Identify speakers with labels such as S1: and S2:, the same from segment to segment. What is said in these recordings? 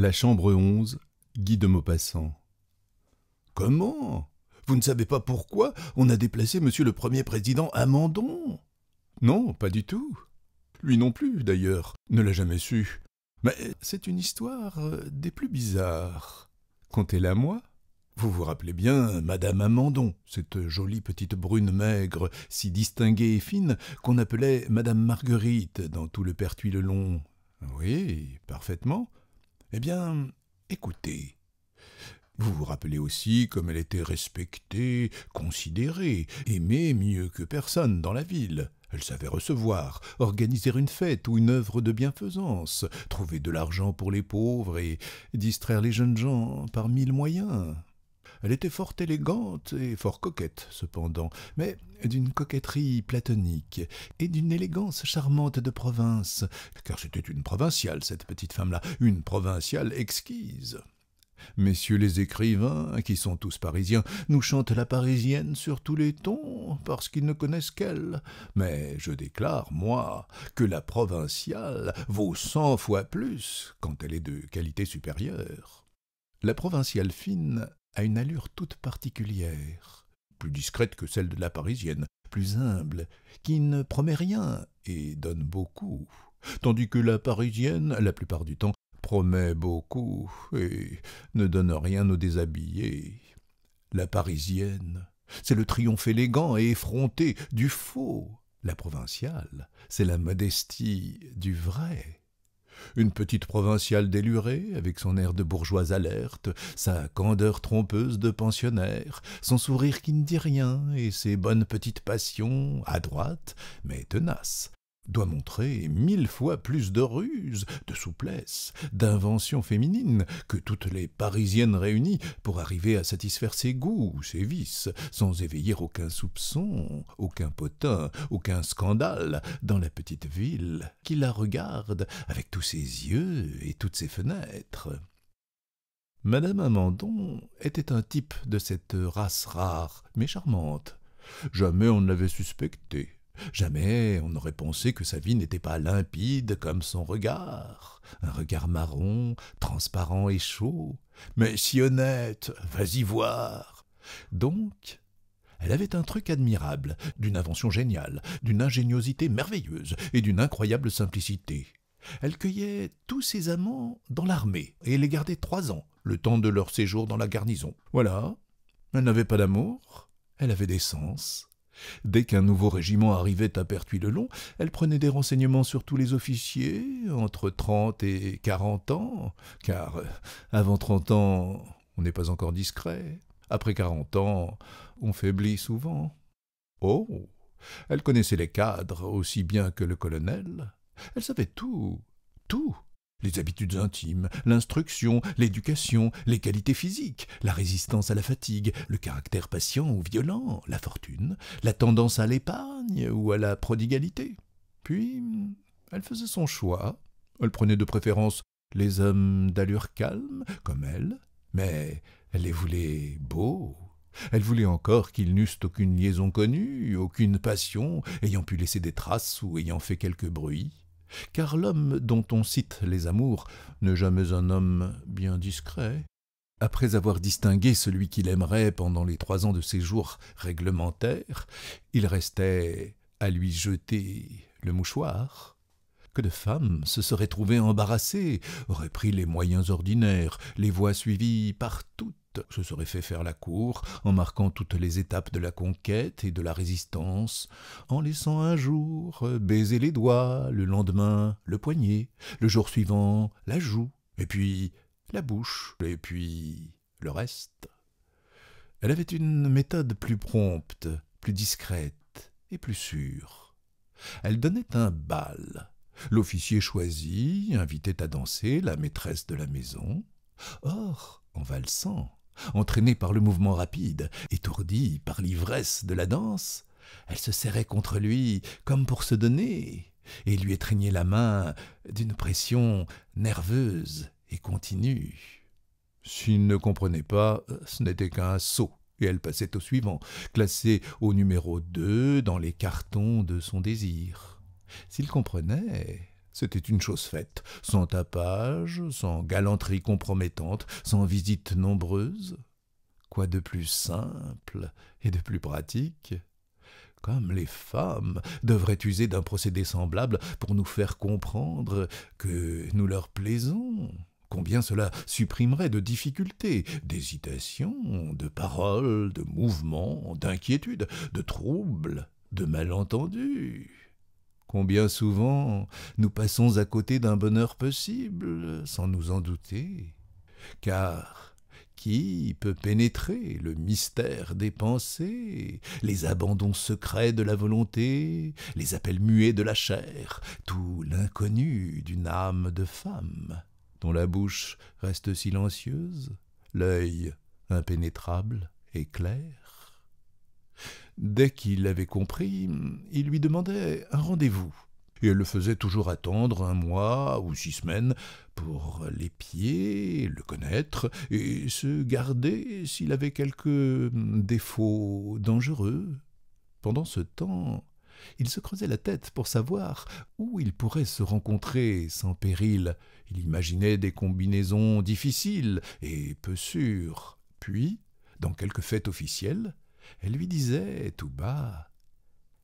S1: La chambre 11, Guy de Maupassant. Comment Vous ne savez pas pourquoi on a déplacé monsieur le premier président Amandon Non, pas du tout. Lui non plus, d'ailleurs, ne l'a jamais su. Mais c'est une histoire euh, des plus bizarres. Contez-la moi. Vous vous rappelez bien Madame Amandon, cette jolie petite brune maigre, si distinguée et fine, qu'on appelait Madame Marguerite dans tout le pertuis le long. Oui, parfaitement. Eh bien, écoutez. Vous vous rappelez aussi comme elle était respectée, considérée, aimée mieux que personne dans la ville. Elle savait recevoir, organiser une fête ou une œuvre de bienfaisance, trouver de l'argent pour les pauvres et distraire les jeunes gens par mille moyens. Elle était fort élégante et fort coquette, cependant, mais d'une coquetterie platonique et d'une élégance charmante de province, car c'était une provinciale, cette petite femme-là, une provinciale exquise. Messieurs les écrivains, qui sont tous parisiens, nous chantent la parisienne sur tous les tons, parce qu'ils ne connaissent qu'elle. Mais je déclare, moi, que la provinciale vaut cent fois plus quand elle est de qualité supérieure. La provinciale fine a une allure toute particulière, plus discrète que celle de la parisienne, plus humble, qui ne promet rien et donne beaucoup, tandis que la parisienne, la plupart du temps, promet beaucoup et ne donne rien aux déshabillés. La parisienne, c'est le triomphe élégant et effronté du faux. La provinciale, c'est la modestie du vrai. Une petite provinciale délurée, avec son air de bourgeoise alerte, sa candeur trompeuse de pensionnaire, son sourire qui ne dit rien et ses bonnes petites passions, adroites mais tenaces, doit montrer mille fois plus de ruse, de souplesse, d'invention féminine que toutes les Parisiennes réunies pour arriver à satisfaire ses goûts, ses vices, sans éveiller aucun soupçon, aucun potin, aucun scandale dans la petite ville qui la regarde avec tous ses yeux et toutes ses fenêtres. Madame Amandon était un type de cette race rare mais charmante. Jamais on ne l'avait suspectée. Jamais on n'aurait pensé que sa vie n'était pas limpide comme son regard, un regard marron, transparent et chaud, mais si honnête, vas-y voir. Donc, elle avait un truc admirable, d'une invention géniale, d'une ingéniosité merveilleuse et d'une incroyable simplicité. Elle cueillait tous ses amants dans l'armée et les gardait trois ans, le temps de leur séjour dans la garnison. Voilà. Elle n'avait pas d'amour, elle avait des sens, Dès qu'un nouveau régiment arrivait à Pertuis-le-Long, elle prenait des renseignements sur tous les officiers, entre trente et quarante ans, car euh, avant trente ans, on n'est pas encore discret. Après quarante ans, on faiblit souvent. Oh Elle connaissait les cadres aussi bien que le colonel. Elle savait tout, tout les habitudes intimes, l'instruction, l'éducation, les qualités physiques, la résistance à la fatigue, le caractère patient ou violent, la fortune, la tendance à l'épargne ou à la prodigalité. Puis, elle faisait son choix. Elle prenait de préférence les hommes d'allure calme, comme elle, mais elle les voulait beaux. Elle voulait encore qu'ils n'eussent aucune liaison connue, aucune passion, ayant pu laisser des traces ou ayant fait quelque bruit car l'homme dont on cite les amours n'est jamais un homme bien discret. Après avoir distingué celui qu'il aimerait pendant les trois ans de séjour réglementaire, il restait à lui jeter le mouchoir. Que de femmes se seraient trouvées embarrassées, auraient pris les moyens ordinaires, les voies suivies par toutes se serait fait faire la cour en marquant toutes les étapes de la conquête et de la résistance, en laissant un jour euh, baiser les doigts, le lendemain le poignet, le jour suivant la joue, et puis la bouche, et puis le reste. Elle avait une méthode plus prompte, plus discrète et plus sûre. Elle donnait un bal. L'officier choisi invitait à danser la maîtresse de la maison. Or, en valsant, Entraînée par le mouvement rapide, étourdie par l'ivresse de la danse, elle se serrait contre lui comme pour se donner, et lui étreignait la main d'une pression nerveuse et continue. S'il ne comprenait pas, ce n'était qu'un saut, et elle passait au suivant, classée au numéro deux dans les cartons de son désir. S'il comprenait, c'était une chose faite, sans tapage, sans galanterie compromettante, sans visites nombreuses. Quoi de plus simple et de plus pratique Comme les femmes devraient user d'un procédé semblable pour nous faire comprendre que nous leur plaisons. Combien cela supprimerait de difficultés, d'hésitations, de paroles, de mouvements, d'inquiétudes, de troubles, de malentendus. Combien souvent nous passons à côté d'un bonheur possible sans nous en douter Car qui peut pénétrer le mystère des pensées, les abandons secrets de la volonté, les appels muets de la chair, tout l'inconnu d'une âme de femme, dont la bouche reste silencieuse, l'œil impénétrable et clair Dès qu'il l'avait compris, il lui demandait un rendez-vous. Et elle le faisait toujours attendre un mois ou six semaines pour l'épier, le connaître et se garder s'il avait quelque défaut dangereux. Pendant ce temps, il se creusait la tête pour savoir où il pourrait se rencontrer sans péril. Il imaginait des combinaisons difficiles et peu sûres. Puis, dans quelque fête officielle, elle lui disait tout bas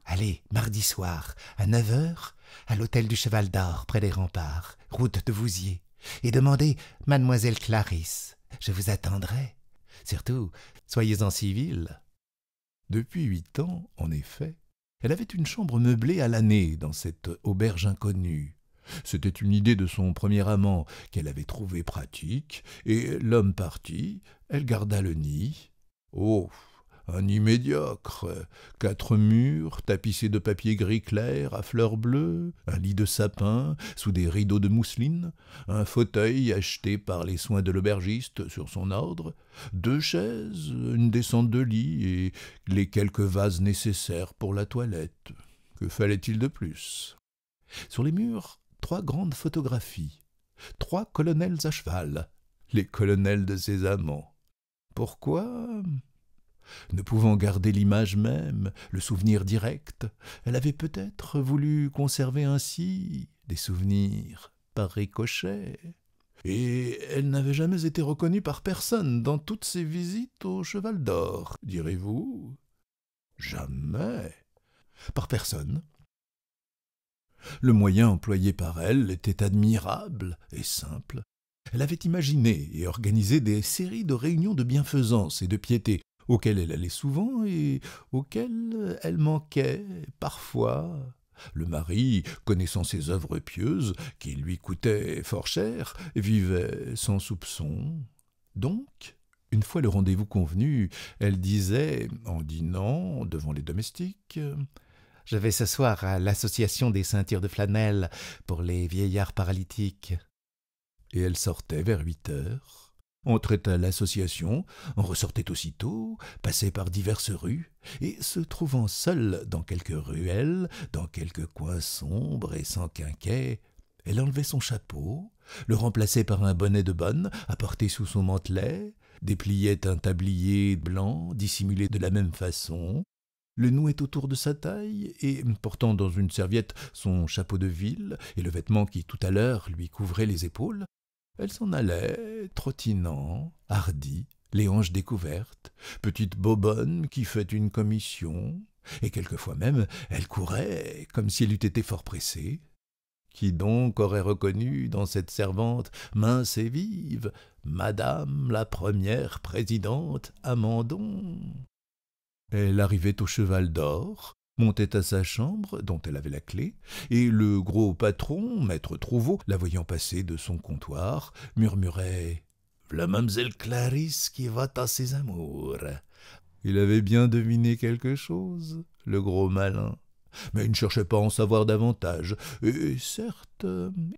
S1: Allez, mardi soir, à neuf heures, à l'hôtel du Cheval d'Or, près des remparts, route de Vouziers, et demandez Mademoiselle Clarisse. Je vous attendrai. Surtout, soyez en civil. Depuis huit ans, en effet, elle avait une chambre meublée à l'année dans cette auberge inconnue. C'était une idée de son premier amant qu'elle avait trouvée pratique, et l'homme parti, elle garda le nid. Oh un nid médiocre, quatre murs tapissés de papier gris clair à fleurs bleues, un lit de sapin sous des rideaux de mousseline, un fauteuil acheté par les soins de l'aubergiste sur son ordre, deux chaises, une descente de lit et les quelques vases nécessaires pour la toilette. Que fallait-il de plus Sur les murs, trois grandes photographies, trois colonels à cheval, les colonels de ses amants. Pourquoi ne pouvant garder l'image même, le souvenir direct, elle avait peut-être voulu conserver ainsi des souvenirs par ricochet. Et elle n'avait jamais été reconnue par personne dans toutes ses visites au Cheval d'Or, direz-vous Jamais. Par personne. Le moyen employé par elle était admirable et simple. Elle avait imaginé et organisé des séries de réunions de bienfaisance et de piété auquel elle allait souvent et auquel elle manquait parfois. Le mari, connaissant ses œuvres pieuses, qui lui coûtaient fort cher, vivait sans soupçon. Donc, une fois le rendez-vous convenu, elle disait, en dînant devant les domestiques, Je vais ce à l'association des ceintures de flanelle pour les vieillards paralytiques. Et elle sortait vers huit heures entrait à l'association, en ressortait aussitôt, passait par diverses rues, et se trouvant seule dans quelques ruelle, dans quelque coins sombre et sans quinquet, elle enlevait son chapeau, le remplaçait par un bonnet de bonne apporté sous son mantelet, dépliait un tablier blanc dissimulé de la même façon, le nouait autour de sa taille et, portant dans une serviette son chapeau de ville et le vêtement qui tout à l'heure lui couvrait les épaules, elle s'en allait, trottinant, hardie, les hanches découvertes, petite bobonne qui fait une commission, et quelquefois même elle courait comme si elle eût été fort pressée. Qui donc aurait reconnu dans cette servante mince et vive Madame la première présidente Amandon Elle arrivait au cheval d'or, montait à sa chambre, dont elle avait la clé, et le gros patron, maître Trouveau, la voyant passer de son comptoir, murmurait La mademoiselle Clarisse qui va à ses amours. Il avait bien deviné quelque chose, le gros malin, mais il ne cherchait pas à en savoir davantage, et certes,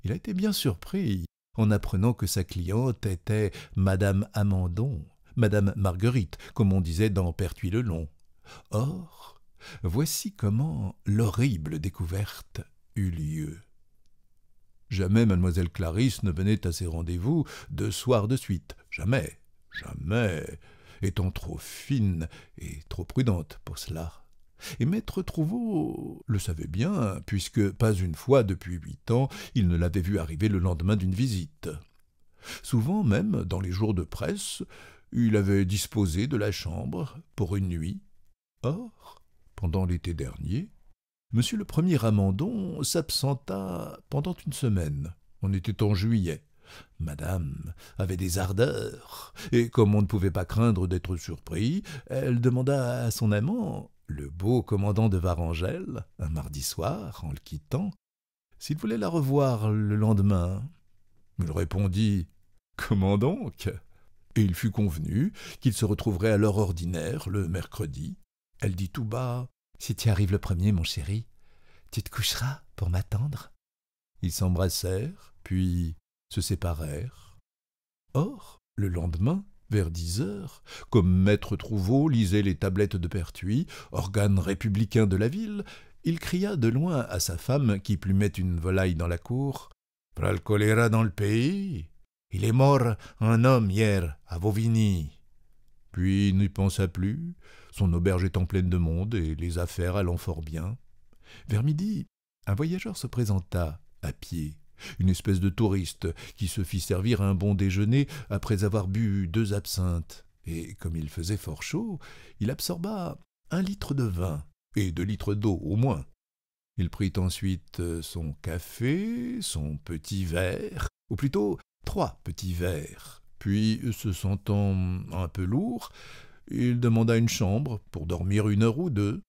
S1: il a été bien surpris en apprenant que sa cliente était Madame Amandon, Madame Marguerite, comme on disait dans Pertuis le Long. Or, voici comment l'horrible découverte eut lieu. Jamais mademoiselle Clarisse ne venait à ses rendez-vous deux soirs de suite, jamais, jamais, étant trop fine et trop prudente pour cela. Et maître Trouveau le savait bien, puisque pas une fois depuis huit ans il ne l'avait vu arriver le lendemain d'une visite. Souvent même, dans les jours de presse, il avait disposé de la chambre pour une nuit. Or, pendant l'été dernier, M. le premier Amandon s'absenta pendant une semaine. On était en juillet. Madame avait des ardeurs, et comme on ne pouvait pas craindre d'être surpris, elle demanda à son amant, le beau commandant de Varangel, un mardi soir, en le quittant, s'il voulait la revoir le lendemain. Il répondit Comment donc Et il fut convenu qu'il se retrouverait à l'heure ordinaire le mercredi, elle dit tout bas Si tu arrives le premier, mon chéri, tu te coucheras pour m'attendre. Ils s'embrassèrent, puis se séparèrent. Or, le lendemain, vers dix heures, comme maître Trouveau lisait les tablettes de Pertuis, organe républicain de la ville, il cria de loin à sa femme qui plumait une volaille dans la cour Le choléra dans le pays Il est mort un homme hier à Vauvigny. Puis il n'y pensa plus, son auberge étant pleine de monde et les affaires allant fort bien. Vers midi, un voyageur se présenta, à pied, une espèce de touriste qui se fit servir un bon déjeuner après avoir bu deux absinthes. Et comme il faisait fort chaud, il absorba un litre de vin et deux litres d'eau au moins. Il prit ensuite son café, son petit verre, ou plutôt trois petits verres, puis, euh, se sentant un peu lourd, il demanda une chambre pour dormir une heure ou deux.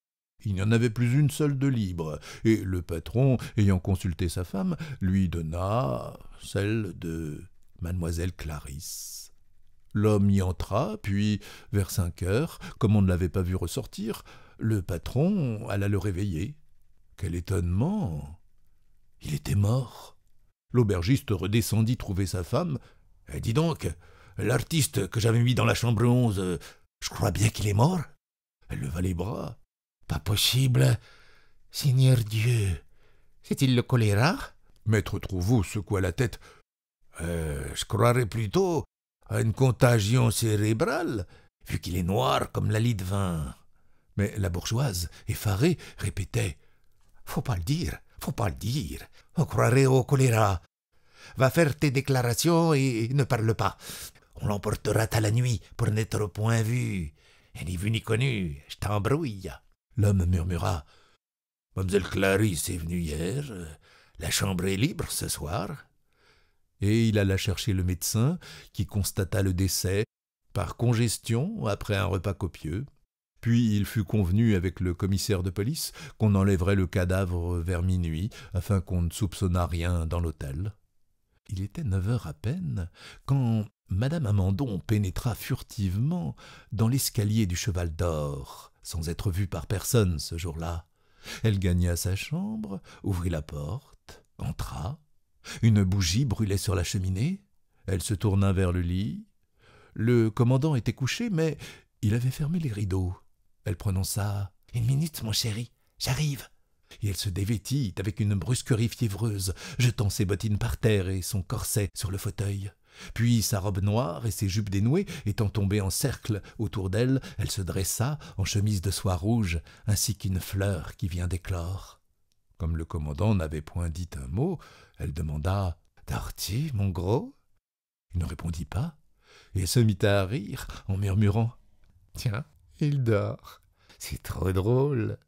S1: Il n'y en avait plus une seule de libre, et le patron, ayant consulté sa femme, lui donna celle de mademoiselle Clarisse. L'homme y entra, puis, vers cinq heures, comme on ne l'avait pas vu ressortir, le patron alla le réveiller. Quel étonnement Il était mort. L'aubergiste redescendit trouver sa femme, eh, dis donc, l'artiste que j'avais mis dans la chambre 11, euh, je crois bien qu'il est mort Elle leva les bras. Pas possible. Seigneur Dieu. C'est-il le choléra Maître Trouveau secoua la tête. Euh, je croirais plutôt à une contagion cérébrale, vu qu'il est noir comme la lit de vin. Mais la bourgeoise, effarée, répétait Faut pas le dire, faut pas le dire. On croirait au choléra va faire tes déclarations et ne parle pas. On l'emportera à la nuit pour n'être point vu. Et ni vu ni connu, je t'embrouille. L'homme murmura. Mademoiselle Clarisse est venue hier. La chambre est libre ce soir. Et il alla chercher le médecin, qui constata le décès, par congestion, après un repas copieux. Puis il fut convenu avec le commissaire de police qu'on enlèverait le cadavre vers minuit, afin qu'on ne soupçonnât rien dans l'hôtel. Il était neuf heures à peine quand Madame Amandon pénétra furtivement dans l'escalier du Cheval d'Or, sans être vue par personne ce jour-là. Elle gagna sa chambre, ouvrit la porte, entra. Une bougie brûlait sur la cheminée. Elle se tourna vers le lit. Le commandant était couché, mais il avait fermé les rideaux. Elle prononça Une minute, mon chéri, j'arrive et elle se dévêtit avec une brusquerie fiévreuse, jetant ses bottines par terre et son corset sur le fauteuil. Puis sa robe noire et ses jupes dénouées étant tombées en cercle autour d'elle, elle se dressa en chemise de soie rouge, ainsi qu'une fleur qui vient d'éclore. Comme le commandant n'avait point dit un mot, elle demanda Darty, mon gros Il ne répondit pas, et se mit à rire en murmurant Tiens, il dort. C'est trop drôle.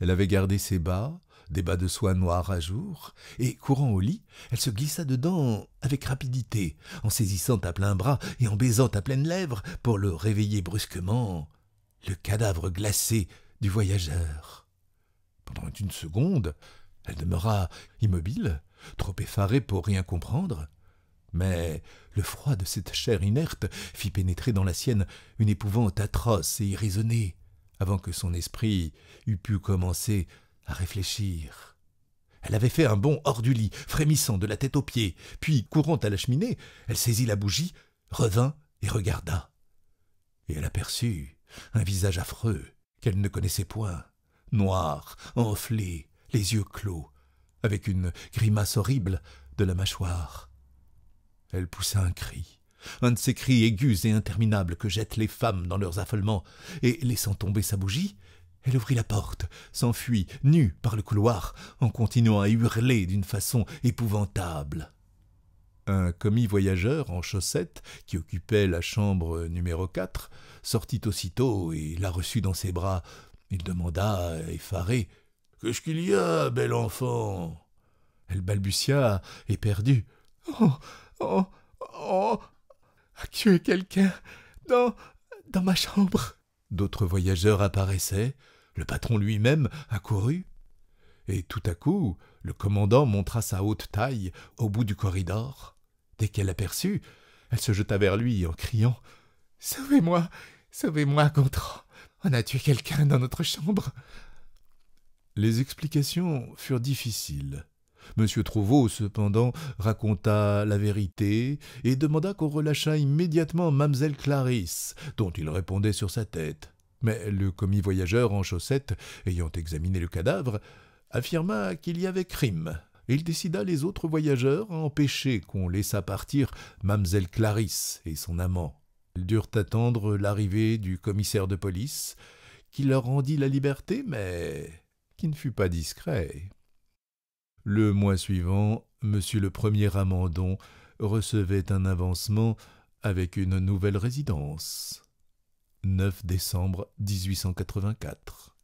S1: Elle avait gardé ses bas, des bas de soie noirs à jour, et courant au lit, elle se glissa dedans avec rapidité, en saisissant à plein bras et en baisant à pleines lèvres, pour le réveiller brusquement, le cadavre glacé du voyageur. Pendant une seconde, elle demeura immobile, trop effarée pour rien comprendre, mais le froid de cette chair inerte fit pénétrer dans la sienne une épouvante atroce et irraisonnée avant que son esprit eût pu commencer à réfléchir. Elle avait fait un bond hors du lit, frémissant de la tête aux pieds, puis, courant à la cheminée, elle saisit la bougie, revint et regarda. Et elle aperçut un visage affreux qu'elle ne connaissait point, noir, enflé, les yeux clos, avec une grimace horrible de la mâchoire. Elle poussa un cri un de ces cris aigus et interminables que jettent les femmes dans leurs affolements, et, laissant tomber sa bougie, elle ouvrit la porte, s'enfuit, nue, par le couloir, en continuant à hurler d'une façon épouvantable. Un commis voyageur en chaussettes, qui occupait la chambre numéro quatre, sortit aussitôt et la reçut dans ses bras. Il demanda, effaré, Qu'est-ce qu'il y a, bel enfant Elle balbutia, éperdue. Oh, oh, oh, ah, tué quelqu'un dans, dans ma chambre. D'autres voyageurs apparaissaient, le patron lui-même accourut. Et tout à coup, le commandant montra sa haute taille au bout du corridor. Dès qu'elle l'aperçut, elle se jeta vers lui en criant Sauvez-moi, sauvez-moi, Gontran On a tué quelqu'un dans notre chambre Les explications furent difficiles. M. Trouveau, cependant, raconta la vérité et demanda qu'on relâchât immédiatement Mlle Clarisse, dont il répondait sur sa tête. Mais le commis voyageur en chaussettes, ayant examiné le cadavre, affirma qu'il y avait crime. Il décida les autres voyageurs à empêcher qu'on laissât partir Mlle Clarisse et son amant. Ils durent attendre l'arrivée du commissaire de police, qui leur rendit la liberté, mais qui ne fut pas discret. Le mois suivant, M. le premier Amandon recevait un avancement avec une nouvelle résidence. 9 décembre 1884.